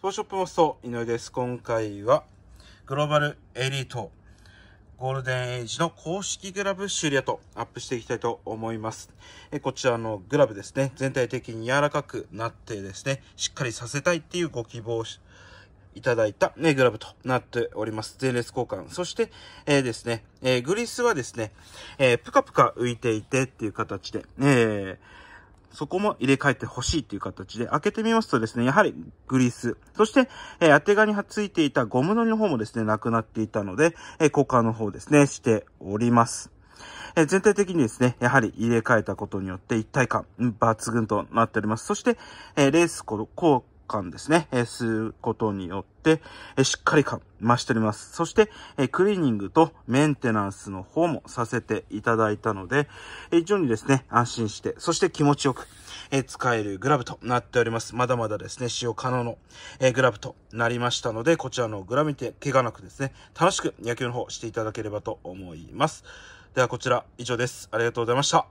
スポーショップモスト、井上です。今回は、グローバルエリート、ゴールデンエイジの公式グラブシュリアとアップしていきたいと思います。えこちらのグラブですね、全体的に柔らかくなってですね、しっかりさせたいっていうご希望いただいた、ね、グラブとなっております。前列交換。そして、えー、ですね、えー、グリスはですね、えー、ぷかぷか浮いていてっていう形で、えーそこも入れ替えてほしいという形で、開けてみますとですね、やはりグリース、そして、えー、当てがにはついていたゴムのりの方もですね、なくなっていたので、えー、交換の方ですね、しております。え全体的にですね、やはり入れ替えたことによって一体感、抜群となっております。そして、えレース後感ですね、えー、吸うことによって、えー、しっかり感増しております。そして、えー、クリーニングとメンテナンスの方もさせていただいたので、えー、非常にですね、安心して、そして気持ちよく、え使えるグラブとなっております。まだまだですね、使用可能の、えグラブとなりましたので、こちらのグラブにて怪我なくですね、楽しく野球の方していただければと思います。ではこちら以上です。ありがとうございました。